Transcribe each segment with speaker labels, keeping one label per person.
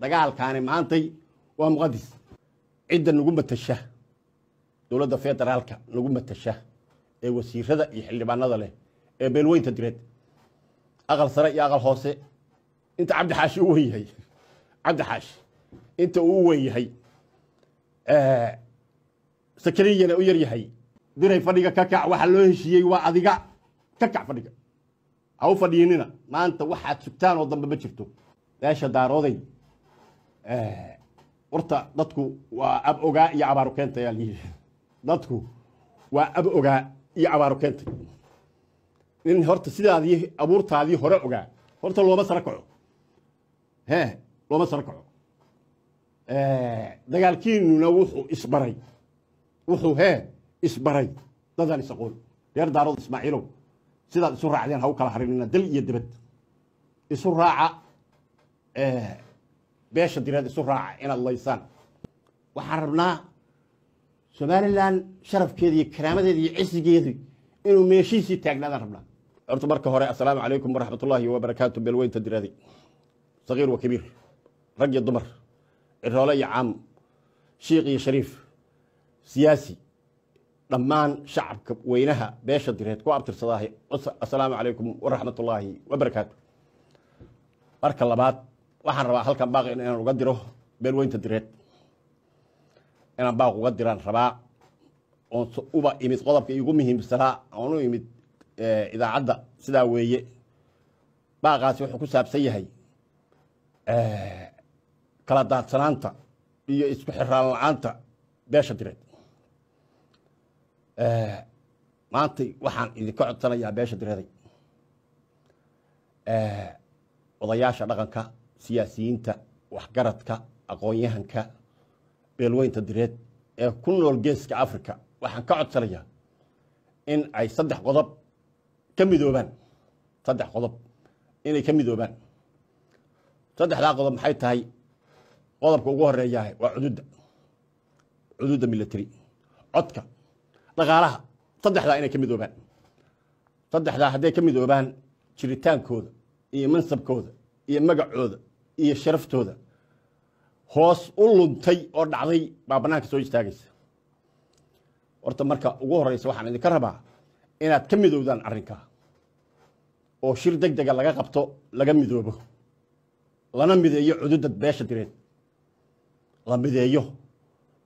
Speaker 1: dagaalkaani maantay waa muqadis cidda nagu matasha dowladda federaalka nagu matasha ee wasiirada iyo xildhibaanada leh ee beelweynta direed aqal sare iyo aqal hoose inta cabdixaashi u weynyahay cabdixaashi inta uu weyn yahay sakariyana u yar yahay diray fadhiga ka kac waxaa loo heshiiyey waa adiga ka kac fadhiga ha u fadhiinina maanta waxaad sugtaan oo dambe ma jirto beesha daarooday horta eh, dadku waa ab ogaa iyo abaaru keenta ayaa lyii dadku waa ab ogaa iyo abaaro keenta nin horta sidaadii abuurtaadii hore ogaa horta looma sara kaco he looma sara kaco eh, dagaalkiinuna wuxuu isbaray wuxuu he isbaray dadaan isaqoon reer daarood ismaaciilow sidaad isu raacdeen ha u kala harinina dal iyo dabad isu raaca Eh, beesha direed isu raaca inaad laysaan waxaan rabnaa somalilan sharafkeeda iyo karaamadeeda iyo cisigeedu inuu meeshiisii taagnaadaan rabnaa horta marka hore asalaamu calaykum waraxmat ullaahi wabarakaatu beelweynta direedi sagiir wa kabiir rag iyo dumar ciroole iyo caam shiikh iyo shariif siyaasi dhammaan shacabka weynaha beesha direed ku abtirsadaahay asalaamu calaykum waraxmatullaahi ullaahi wabarakaatu marka labaad waxaan rabaa halkan baaq inaan uga diro beelweynta direed inaan baaq uga diraan rabaa oon uba imid qodobka igu muhiimsanaa oon u imid eh, idaacadda sidaa weeye baaqaasi wuxuu ku saabsan yahay eh, kala daadsanaanta iyo isku xiraan la-aanta beesha direed eh, maantay waxaan idinka codsanayaa beesha direeday odayaasha dhaqanka siyaasiyiinta waxgaradka aqoon-yahanka beelweynta direed ee ku nool geeska africa waxaan ka codsanayaa in ay saddex qodob ka midoobaan saddex qodob inay ka midoobaan saddexdaa qodob maxay tahay qodobka ugu horeeyaah waa cududa cududda military codka dhaqaalaha saddexdaa inay ka midoobaan saddexdaa hadday ka midoobaan jiritaankooda iyo mansabkooda iyo magacooda iyo sharaftooda hoos u luntay oo dhacday baa bannaanka soo istaagaysa horta marka ugu horeysa waxaan idinka rabaa inaad ka midoowdaan arrinkaa oo shir deg dega laga qabto laga midoobo lana mideeyo cududa beesha direed la mideeyo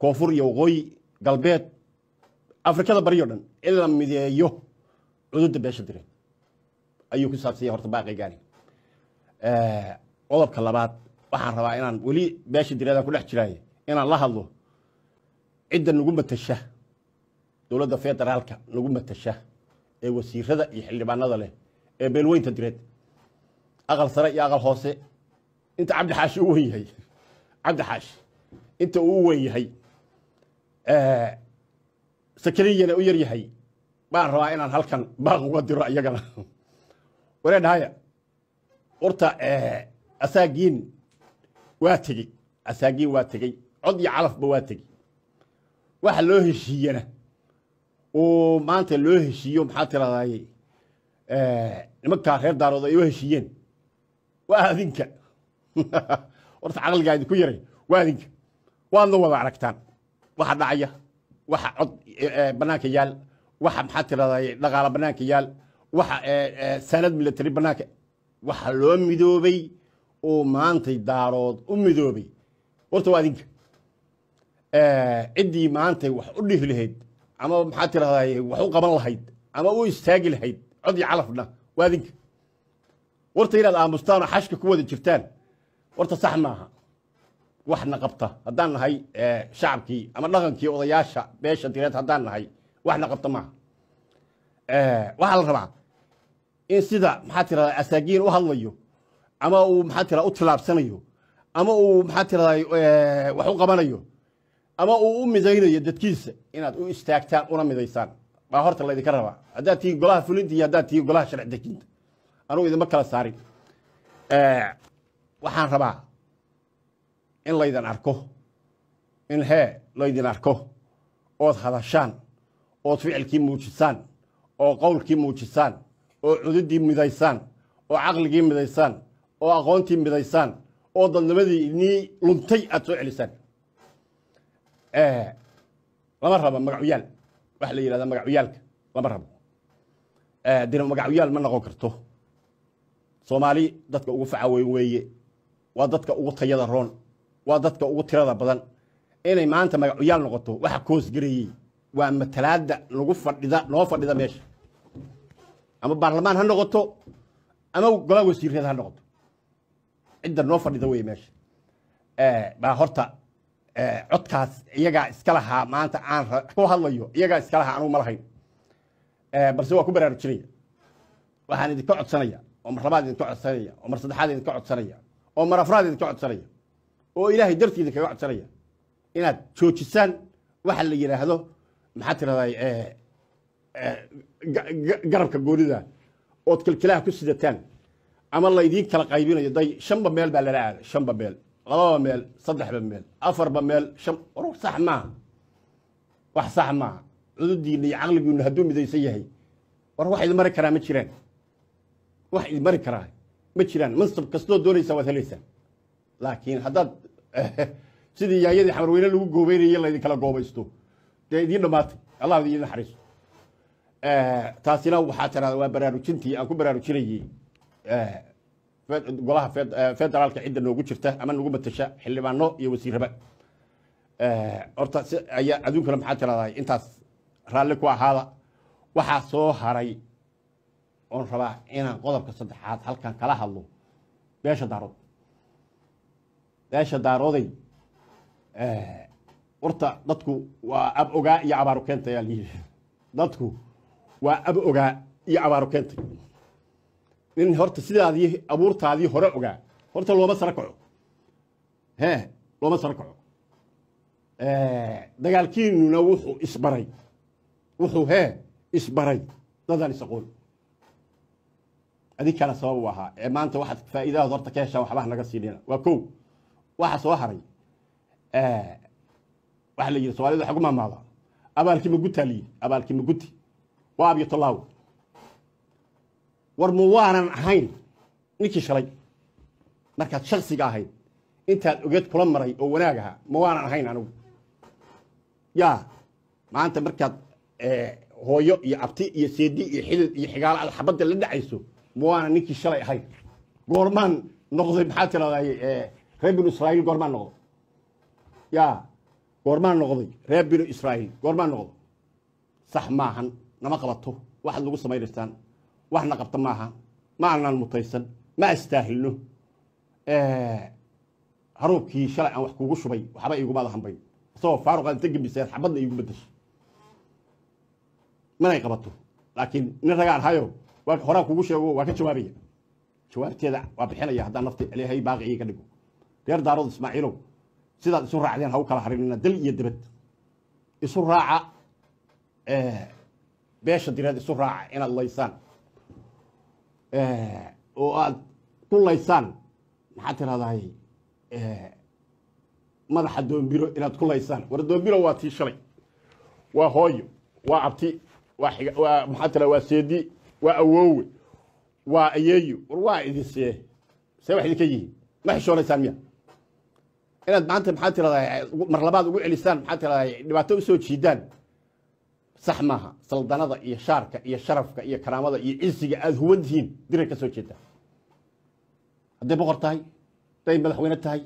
Speaker 1: koonfur iyo waqooyi galbeed afrikada baryo dhan in la mideeyo cududda beesha direed ayuu ku saabsanya horta baaqaygaani qodobka labaad waxaan rabaa inaan weli beesha direedaa ku dhex jiraaye inaan la hadlo cidda nagu matasha dowladda federaalka nagu matasha ee wasiirada iyo xildhibaanada leh ee beelweynta direed aqal sare iyo aqal hoose inta cabdixaashi u weynyahay cabdixaashi inta uu u weynyahay sakariyana u yaryahay baan rabaa inaan halkan baaq uga diro iyagana wareedhaya horta eh, asaagiin waa tegey asaagiin waa tegey cod iyo calafba waa tegey waxa loo heshiiyana oo maanta loo heshiiyo maxaa tirahdaye eh, nimankaa reer daarooda ay u heshiiyeen waa adinka horta caqligaa idinku yaray waa adinka waadna wada aragtaan waxa dhacaya waxa cod eh, banaanka yaal waxa maxaa tirahdaye dhaqaala banaanka yaal waxa sanad milatari banaanka waxa loo midoobay oo maantay daarood u midoobay warta waa adinka eh, ciddii maantay wax u dhihi lahayd ama maxaa tirahdaa wax u qaban lahayd ama u istaagi lahayd cod iyo calafna waa adinka warta inaad aamustaan oo xashka ku wada jirtaan warta sax maaha waxna qabta haddaan nahay eh, shacabkii ama dhaqankii odayaasha beesha direed haddaan nahay waxna qabta maaha eh, waxaa la rabaa in sida maxaa tirada asaagiin u hadlayo ama uu maxaa tirada u tilaabsanayo ama uu maxaa tirada eh, wax u qabanayo ama uu u midaynayo dadkiisa inaad u istaagtaan una midaysaan baa horta laydinka rabaa haddaad tihiin golaha fulinta iyo haddaad tihiin golaha sharci dejinta anugu idinma kala saarin eh, waxaan rabaa in laydin arko in hee laydin arko ood hadashaan ood ficilkii muujisaan oo qowlkii muujisaan oo cududii midaysaan oo caqligii midaysaan oo aqoontii midaysaan oo dadnimadii idnii luntay aada soo celisaan eh, lama rabo magacuyaal waxa la yidhahdaa magacuyaalka lama rabo eh, dina magacuyaal ma noqon karto soomaali dadka ugu faca weyn weeye waa dadka ugu tayada roon waa dadka ugu tirada badan inay maanta magacuyaal noqoto waxa koos garayey waa matalaada lagu fadhida noo fadhida meesha ama baarlamaan ha noqoto ama golaa wasiireed ha noqoto cidda noo fadhida wey meesha eh, baa horta eh, codkaas iyagaa iska lahaa maanta aan ku hadlayo iyagaa iska lahaa anugu ma lahayn eh, balse waa ku baraarujinaya waxaan idinka codsanaya oo mar labaad idinka codsanaya oo mar saddexaad idinka codsanaya oo mar afraad idinka codsanaya oo ilaahay dartii kaga codsanaya inaad joojisaan waxa la yidhaahdo maxaa tiradaa garabka goonida ood kilkilaha ku sidataan ama laydiin kala qaybinayo day shanba meel baa lala aada shanba meel lababa meel saddexba meel afarba meel shan sax maaha wax sax maaha cududiina iyo caqligiina hadduu midaysan yahay war wax idin mari karaa ma jiraan wax idin mari karaa ma jiraan mansab kastoo doonaysaa waad helaysaan laakiin haddaad sidii yaayadii xamarweyne lagu goobeynaya laydin kala goobaysto dee idiin dhammaatay allah idin naxariiso Eh, taasina waxaa tirahda waa baraarujintii aan ku baraarujinayay eh, golaha eh, federaalka cidda noogu jirta ama nagu matasha xildhibaano iyo wasiiraba horta ayaa adduunkana maxaa tiradaa intaas raalli ku ahaada waxaa soo haray oon rabaa inaan qodobka saddexaad halkan kala hadlo beesha daarood beesha daarooday horta dadku waa ab ogaa iyo abaaru keenta ayaa liyihi dadku waa aba ogaa iyo abaaro keentay nin horta sidaadii abuurtaadii hore ogaa horta looma sara kaco he looma sara kaco dagaalkiinuna wuxuu isbaray wuxuu he isbaray dadaan isaqoon adinkana sabab u ahaa ee maanta waxaad faa'iidahaad horta ka heshaa waxbaha naga siinina waa kow waxa soo haray waxaa la yidhi soomaalida waxaa ku maamaadaa abaalkii magutaa layihi abaalkii maguti waa abyotolaaw war mu waanan ahayn ninkii shalay markaad shaksiga ahayd intaad ogeed kula maray oo wanaag ahaa ma waanan ahayn anigu yaa maanta markaad eh, hooyo iyo abti iyo seedi iyo xilil iyo xigaalo aad xabadda la dhacayso ma waanan ninkii shalay ahayn goormaan noqday maxaa tiraahday eh, reer binu isra'iil goormaan noqday yaa goormaan noqday reer binu isra'iil goormaan noqday sax maahan nama qabato waxaad nagu samaynaysaan jirtaan waxna qabta maaha ma aanaan mutaysan ma astaahilno haruubkii shalay aan wax kuugu shubay waxba iigumaada hambayn isagoo faaruq aad inta gembiseen xabadna iigu bedesho manay qabato laakiin nin ragaan hayo horaa kuugu sheego waa ka jawaabaya jawaabteeda waa bixinaya haddaan nafta lehay baaqi iga dhigo reer daarood ismaaciilow sidaad isu raacdeen ha u kala harinina dal iyo dabad isu raaca beesha direed isu raaca inaad laysaan eh, oo aada ku laysaan maxaad tirahdahay eh, madaxa doombiro inaad ku laysaan war doombiro waa tii shalay waa hooyo waa abti waa maxaa tira waa seedi waa awowe waa ayeeyo war waa idisee see wax idinka yihiin ma xishoonaysaan miya inaad maanta maxaa tirahdahay mar labaad ugu celisaan maxaa tirahdahay dhibaato usoo jiidaan sax maaha saldanada iyo shaarka iyo sharafka iyo karaamada iyo cisiga aada huwantihiin dirar ka soo jeeda hadday boqor tahay hadday madaxweyne tahay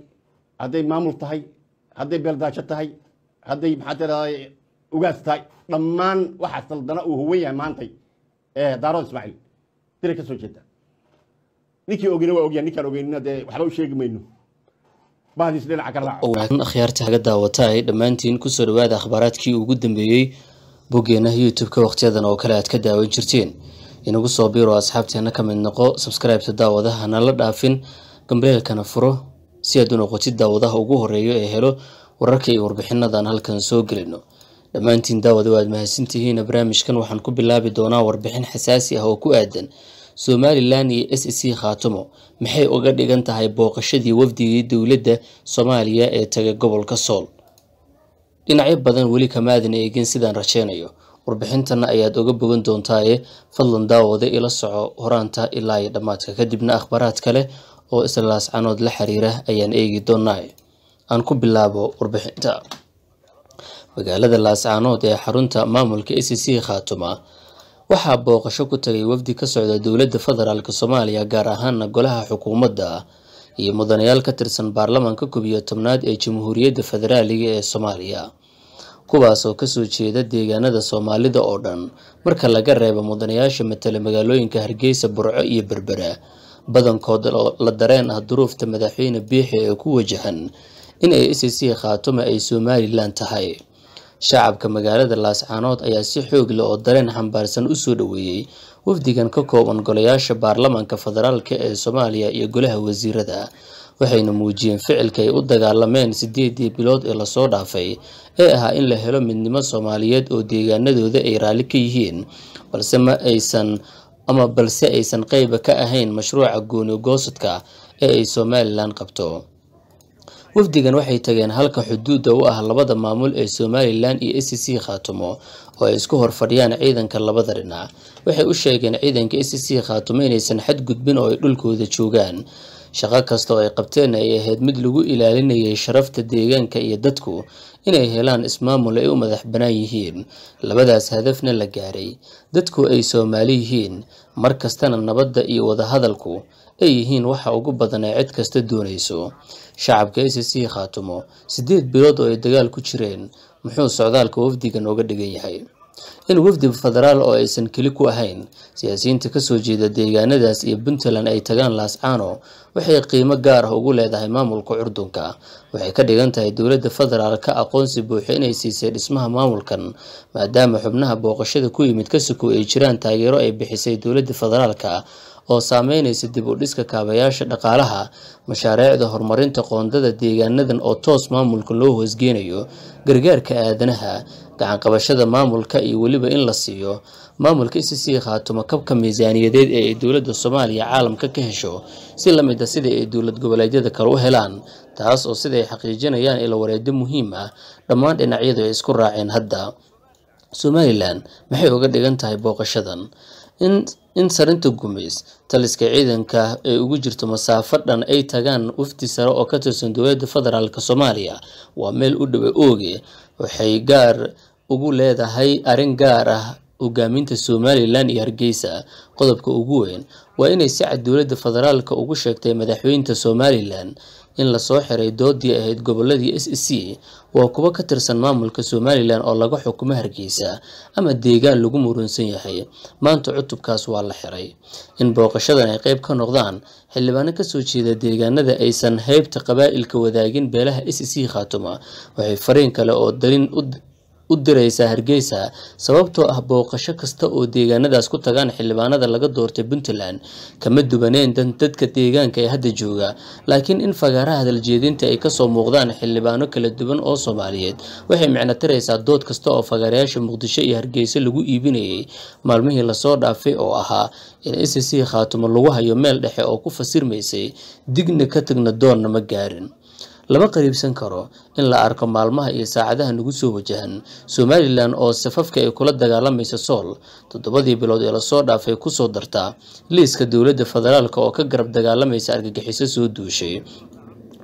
Speaker 1: hadday maamul tahay hadday beeldaajo tahay hadday maxaad ugaas tahay dhammaan waxaa saldana uu huwan yahay maantay daarood ismaaciil dirar ka soo jeeda ninkii ogeyna waa ogyahay ninkaan ogeynina dee waxba u sheegi mayno bahdiis dhinaca ka
Speaker 2: akhyaarta haga daawata ay dhammaantiin kusoo dhawaada akhbaaraadkii ugu dambeeyey boggeena youtube-ka wakhtiyadan oo kale aad ka daawan jirteen inagu soo biiro asxaabteenna ka mid noqo sabskraibta daawadaha na la dhaafin gambeelkana furo si aad u noqotid daawadaha ugu horeeyo ee helo wararka iyo warbixinadan halkan soo gelino dhammaantiin daawada waad mahadsantihiin barnaamijkan waxaan ku bilaabi doonaa warbixin xasaasi ah oo ku aadan somalilan iyo s c khaatumo maxay uga dhigan tahay booqashadii wafdigii dowladda soomaaliya ee tagay gobolka sool dhinacyo badan weli kamaadina eegin sidaan rajeynayo warbixintana ayaad oga bogan doontaaye fadlan daawada ila soco horaanta ilaa iyo dhammaadka kadibna akhbaaraad kale oo isla laascanood la xiriira ayaan eegi doonaa aan ku bilaabo warbixinta magaalada laascaanood ee xarunta maamulka a c c khaatuma waxaa booqasho ku tagay wafdi ka socda dowladda federaalk soomaaliya gaar ahaana golaha xukuumadda iyo mudanayaal ka tirsan baarlamaanka koob iyo tobnaad ee jamhuuriyadda federaaliga ee soomaaliya kuwaasoo kasoo jeeda deegaanada soomaalida oo dhan marka laga reebo mudanayaasha matala magaalooyinka hargeysa burco iyo berbera badankood la dareen ah duruufta madaxweyne biixi ee ku wajahan in ay s c khaatuma ay somalilan tahay shacabka magaalada laascaanood ayaa si xoog leh oo dareen xambaarsan usoo dhoweeyey wafdigan ka kooban golayaasha baarlamaanka federaalk ee soomaaliya iyo golaha wasiirada waxayna muujiyeen ficilka ay u dagaalameen sideedii bilood ee lasoo dhaafay ee ahaa in la helo midnimo soomaaliyeed oo deegaanadooda ay raalli ka yihiin balse ma aysan ama balse aysan qeyba ka ahayn mashruuca gooni goosadka ee ay somalilan qabto wafdigan waxay tageen halka xuduudda u ah labada maamul ee somalilan iyo s e c khaatumo oo ay isku horfadhiyaan ciidanka labada dhinac waxay u sheegeen ciidanka s e c khaatumo inaysan xadgudbin oo ay dhulkooda joogaan shaqo kasta oo ay qabteen ay ahayd mid lagu ilaalinayay sharafta deegaanka iyo dadku inay helaan ismaamul ay u madax banaan yihiin labadaas hadafna la gaaray dadku ay soomaali yihiin mar kastana nabadda iyo wadahadalku ay yihiin waxa ugu badan ee cid kasta doonayso shacabka ise sii khaatumo siddeed bilood oo ay dagaal ku jireen muxuu socdaalka wafdigan oga dhigan yahay in wafdi federaal oo aysan keli ku ahayn siyaasiyiinta kasoo jeeda deegaanadaas iyo puntland ay tagaan laascaano waxay qiimo gaar ah ugu leedahay maamulka curdunka waxay ka dhigan tahay dowladda federaalka aqoonsi buuxo inay siisay dhismaha maamulkan maadaama xubnaha booqashada ku yimid kasuko ay jiraan taageero ay bixisay dowladda federaalka oo saameynaysa dib u dhiska kaabayaasha dhaqaalaha mashaariicda horumarinta qoondada deegaanadan oo toos maamulka loo hoosgeynayo gargaarka aadanaha gacanqabashada maamulka iyo weliba in la siiyo maamulka isisii khaatumo kabka miisaaniyadeed ee ay dowladda soomaaliya caalamka ka hesho si la mid a ah sida ay dowlad goboleedyada kale u helaan taas oo sida ay xaqiijinayaan ila wareedo muhiim ah dhammaan dhinacyadu ay isku raaceen hadda somalilan maxay uga dhigan tahay booqashadan in in sarinta gumeys taliska ciidanka ay ugu jirto masaafo dhan ay tagaan wafdi sare oo ka tirsan dowladda federaalk soomaaliya waa meel u dhowa ooge waxay gaar ugu leedahay arrin gaar ah hogaaminta somalilan iyo hargeysa qodobka ugu weyn waa inay sicad cad dowladda federaalka ugu sheegtay madaxweynta somalilan in lasoo xiray doodii ahayd goboladii s c waa kuwo ka tirsan maamulka somalilan oo laga xukumo hargeysa ama deegaan lagu murunsan yahay maanta cutubkaas waa la xiray in booqashadan ay qeyb ka noqdaan xildhibaano kasoo jeeda deegaanada aysan heybta qabaa'ilka wadaagin beelaha s c khaatuma waxay fariin kale oo dalin u diraysaa hargeysa sababtoo ah booqasho kasta oo deegaanadaas ku tagaan xildhibaanada laga doortay puntland kama duwaneen dadka deegaanka ee hadda jooga laakiin in fagaaraha hadaljeedinta ay kasoo muuqdaan xildhibaano kala duwan oo soomaaliyeed waxay micno tiraysaa dood kasta oo fagaarayaasha muqdisho iyo hargeysa lagu iibinayay maalmihii lasoo dhaafay oo ahaa in i c c khaatimo lagu hayo meel dhexe oo ku fasirmaysay digna ka tagna doonna ma gaarin lama qariibsan karo in la arko maalmaha iyo saacadaha nagu soo wajahan somalilan oo safafka ay kula dagaalamaysa sool toddobadii bilood ee lasoo dhaafay kusoo dartaa liiska dowladda federaalka oo ka garab dagaalamaysa argagixiso soo duushay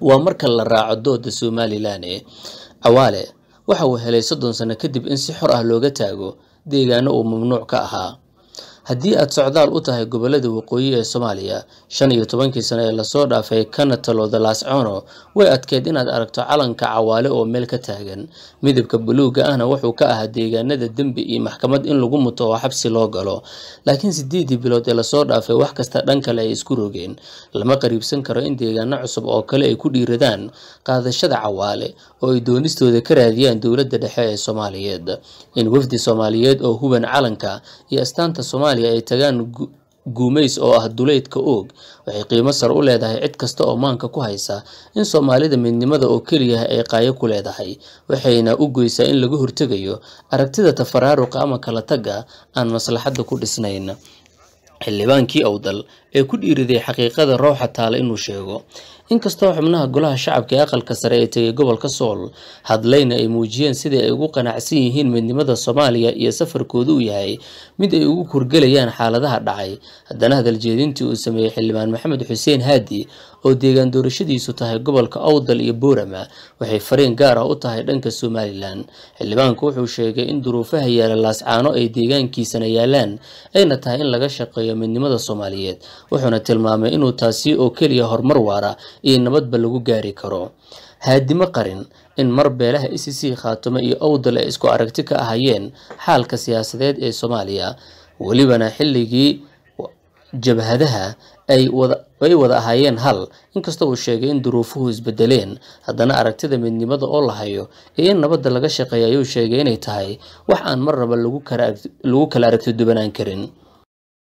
Speaker 2: waa marka la raaco dooda somalilane cawaale waxa uu helay soddon sano kadib in si xor ah looga taago deegaano uu mamnuuc ka ahaa haddii aad socdaal u tahay gobollada waqooyi ee soomaaliya shan iyo tobankii sano ee lasoo dhaafay kana talooda laascoono way adkeed inaad aragto calanka cawaale oo meel ka taagan midabka buluugga ahna wuxuu ka ahaa deegaanada dembi iyo maxkamad in lagu muto oo xabsi loo galo laakiin sideedii bilood ee lasoo dhaafay wax kasta dhan kale ay isku rogeen lama qariibsan karo in deegaano cusub oo kale ay ku dhiiradaan qaadashada cawaale oo ay doonistooda ka raadiyaan dowladda dhexe ee soomaaliyeed in wafdi soomaaliyeed oo huban calanka iyo astaanta soomaaliya soomaaliya ay tagaan guumeys oo ah duleydka oog waxay qiimo sar u leedahay cid kasta oo maanka ku haysa in soomaalida midnimada oo keliyaha ay qaayo ku leedahay waxayna u goysaa in laga hortegayo aragtida tafaraaruqa ama kala tagga aan maslaxadda ku dhisnayn xildhibaankii owdal ee ku dhiiriday xaqiiqada rooxa taale inuu sheego inkastoo xubnaha golaha shacabka ee aqalka sare ee tegay gobolka sool hadlayna ay muujiyeen sida ay ugu qanacsan yihiin midnimada soomaaliya iyo safarkoodu u yahay mid ay ugu kurgelayaan xaaladaha dhacay haddana hadaljeedintii uu sameeyey xildhibaan maxamed xuseen haadi oo deegaan doorashadiisu tahay gobolka awdal iyo buurama waxay fariin gaar ah u tahay dhanka somalilan xildhibaanku wuxuu sheegay in duruufaha yaala laascaano ay deegaankiisana yaalaan ayna tahay in laga shaqeeyo midnimada soomaaliyeed wuxuuna tilmaamay inuu taasi oo keliya horumar waara iyo nabadba lagu gaari karo haadimo qarin in mar beelaha e c c iyo awdal ay isku aragti ka ahayeen xaalka siyaasadeed ee soomaaliya welibana xilligii jabhadaha ay wada ahaayeen hal inkastoo uu sheegay in duruufuhu isbedeleen haddana aragtida midnimada oo la hayo iyo in nabadda laga shaqeeya ayuu sheegay inay tahay wax aan marnaba lagu kala aragti dubanaan karin